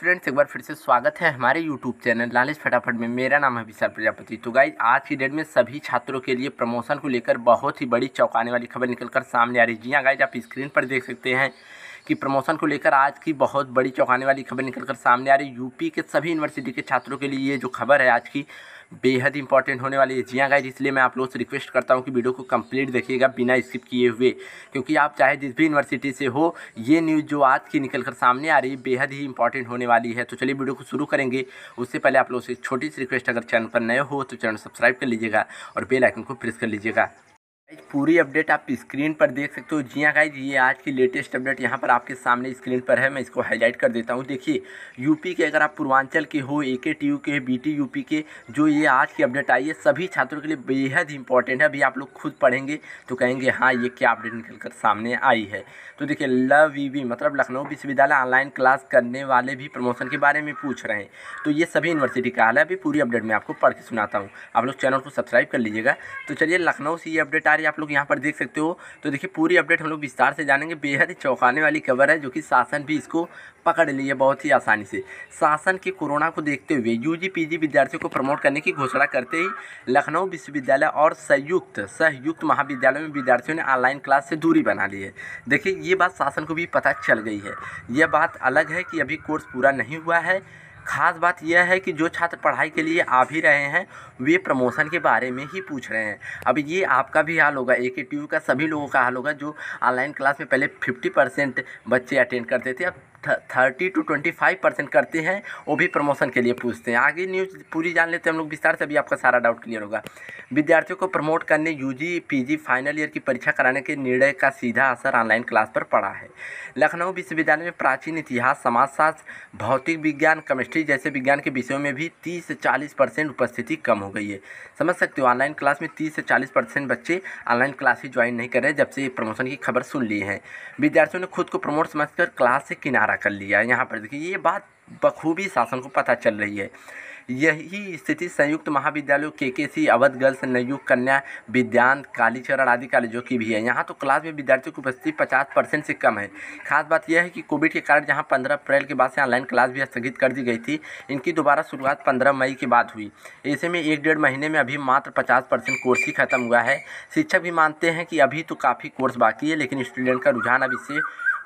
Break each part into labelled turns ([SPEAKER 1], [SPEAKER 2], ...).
[SPEAKER 1] students एक बार फिर से स्वागत है हमारे यूट्यूब चैनल लालच फटाफट में मेरा नाम है विशाल प्रजापति तो गाइज आज की डेट में सभी छात्रों के लिए प्रमोशन को लेकर बहुत ही बड़ी चौंकाने वाली खबर निकलकर सामने आ रही है जी हाँ गाइज आप स्क्रीन पर देख सकते हैं की प्रमोशन को लेकर आज की बहुत बड़ी चौंकाने वाली खबर निकल कर सामने आ रही यूपी के सभी यूनिवर्सिटी के छात्रों के लिए ये जो खबर है आज की बेहद इंपॉर्टेंट होने वाली है जी हाँ गाइज इसलिए मैं आप लोगों से रिक्वेस्ट करता हूँ कि वीडियो को कंप्लीट देखिएगा बिना स्किप किए हुए क्योंकि आप चाहे जिस भी यूनिवर्सिटी से हो ये न्यूज़ जो आज की निकल कर सामने आ रही है बेहद ही इंपॉर्टेंट होने वाली है तो चलिए वीडियो को शुरू करेंगे उससे पहले आप लोगों से छोटी सी रिक्वेस्ट अगर चैनल पर नए हो तो चैनल सब्सक्राइब कर लीजिएगा और बेलाइकन को प्रेस कर लीजिएगा पूरी अपडेट आप स्क्रीन पर देख सकते हो जी हाँ गाइज ये आज की लेटेस्ट अपडेट यहाँ पर आपके सामने स्क्रीन पर है मैं इसको हाईलाइट कर देता हूँ देखिए यूपी के अगर आप पूर्वांचल के हो ए के टी यू के बी टी यूपी के जो ये आज की अपडेट आई है सभी छात्रों के लिए बेहद इंपॉर्टेंट है अभी आप लोग खुद पढ़ेंगे तो कहेंगे हाँ ये क्या अपडेट निकल कर सामने आई है तो देखिए लव वी मतलब लखनऊ विश्वविद्यालय ऑनलाइन क्लास करने वाले भी प्रमोशन के बारे में पूछ रहे हैं तो ये सभी यूनिवर्सिटी का हाल है अभी पूरी अपडेट मैं आपको पढ़ के सुनाता हूँ आप लोग चैनल को सब्सक्राइब कर लीजिएगा तो चलिए लखनऊ से ये अपडेट आ जानकारी आप लोग यहाँ पर देख सकते हो तो देखिए पूरी अपडेट हम लोग विस्तार से जानेंगे बेहद ही चौंकाने वाली खबर है जो कि शासन भी इसको पकड़ लिए बहुत ही आसानी से शासन के कोरोना को देखते हुए यू जी विद्यार्थियों को प्रमोट करने की घोषणा करते ही लखनऊ विश्वविद्यालय और संयुक्त सहयुक्त महाविद्यालय में विद्यार्थियों ने ऑनलाइन क्लास से दूरी बना ली है देखिए ये बात शासन को भी पता चल गई है यह बात अलग है कि अभी कोर्स पूरा नहीं हुआ है खास बात यह है कि जो छात्र पढ़ाई के लिए आ भी रहे हैं वे प्रमोशन के बारे में ही पूछ रहे हैं अब ये आपका भी हाल होगा एक ही का सभी लोगों का हाल होगा जो ऑनलाइन क्लास में पहले फिफ्टी परसेंट बच्चे अटेंड करते थे अब thirty two twenty five percent करते हैं वो भी प्रमोशन के लिए पूछते हैं आगे न्यूज़ पूरी जान लेते हैं हम लोग विस्तार से भी आपका सारा डाउट क्लियर होगा विद्यार्थियों को प्रमोट करने यूजी पीजी फाइनल ईयर की परीक्षा कराने के निर्णय का सीधा असर ऑनलाइन क्लास पर पड़ा है लखनऊ विश्वविद्यालय में प्राचीन इतिहास समाजशास्त्र भौतिक विज्ञान केमिस्ट्री जैसे विज्ञान के विषयों में भी तीस से चालीस परसेंट उपस्थिति कम हो गई है समझ सकते हो ऑनलाइन क्लास में तीस से चालीस परसेंट बच्चे ऑनलाइन क्लास ही ज्वाइन नहीं कर रहे जब से प्रमोशन की खबर सुन ली है विद्यार्थियों ने खुद को प्रमोट समझ क्लास से किनारा खड़ा कर लिया है यहाँ पर देखिए ये बात बखूबी शासन को पता चल रही है यही स्थिति संयुक्त महाविद्यालयों के के सी अवध गर्ल्स नयुक्त कन्या विद्यांत कालीचरण आदि कॉलेजों की भी है यहाँ तो क्लास में विद्यार्थियों की उपस्थिति 50 परसेंट से कम है खास बात यह है कि कोविड के कारण जहाँ 15 अप्रैल के बाद से ऑनलाइन क्लास भी स्थगित कर दी गई थी इनकी दोबारा शुरुआत पंद्रह मई के बाद हुई ऐसे में एक डेढ़ महीने में अभी मात्र पचास कोर्स ही खत्म हुआ है शिक्षक भी मानते हैं कि अभी तो काफ़ी कोर्स बाकी है लेकिन स्टूडेंट का रुझान अब इससे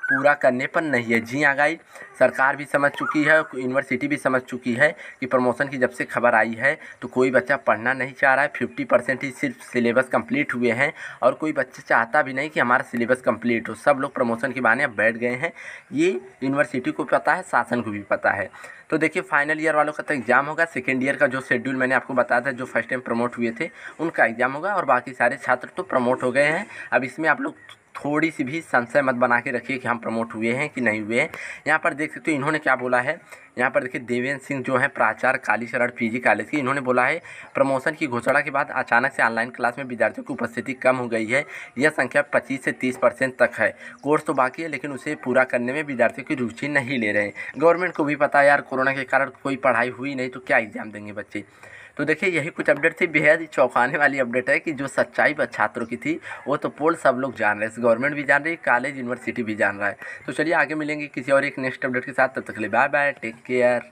[SPEAKER 1] पूरा करने पर नहीं है जी हाँ गाई सरकार भी समझ चुकी है यूनिवर्सिटी भी समझ चुकी है कि प्रमोशन की जब से खबर आई है तो कोई बच्चा पढ़ना नहीं चाह रहा है फिफ्टी परसेंट ही सिर्फ सिलेबस कंप्लीट हुए हैं और कोई बच्चा चाहता भी नहीं कि हमारा सिलेबस कंप्लीट हो सब लोग प्रमोशन के बहाने बैठ गए हैं ये यूनिवर्सिटी को पता है शासन को भी पता है तो देखिए फाइनल ईयर वालों का तो एग्ज़ाम होगा सेकेंड ईयर का जो शेड्यूल मैंने आपको बताया था जो फर्स्ट टाइम प्रमोट हुए थे उनका एग्ज़ाम होगा और बाकी सारे छात्र तो प्रमोट हो गए हैं अब इसमें आप लोग थोड़ी सी भी संशय मत बना के रखिए कि हम प्रमोट हुए हैं कि नहीं हुए हैं यहाँ पर देख सकते हो इन्होंने क्या बोला है यहाँ पर देखिए देवेंद्र सिंह जो है प्राचार्य काली शरण पीजी कॉलेज के इन्होंने बोला है प्रमोशन की घोषणा के बाद अचानक से ऑनलाइन क्लास में विद्यार्थियों की उपस्थिति कम हो गई है यह संख्या 25 से 30 परसेंट तक है कोर्स तो बाकी है लेकिन उसे पूरा करने में विद्यार्थियों की रुचि नहीं ले रहे हैं गवर्नमेंट को भी पता है यार कोरोना के कारण कोई पढ़ाई हुई नहीं तो क्या एग्ज़ाम देंगे बच्चे तो देखिए यही कुछ अपडेट थी बेहद ही चौंकाने वाली अपडेट है कि जो सच्चाई छात्रों की थी वो तो पोल सब लोग जान रहे हैं गवर्नमेंट भी जान रही है कॉलेज यूनिवर्सिटी भी जान रहा है तो चलिए आगे मिलेंगे किसी और एक नेक्स्ट अपडेट के साथ तब तक ले बाय बाय टेक केयर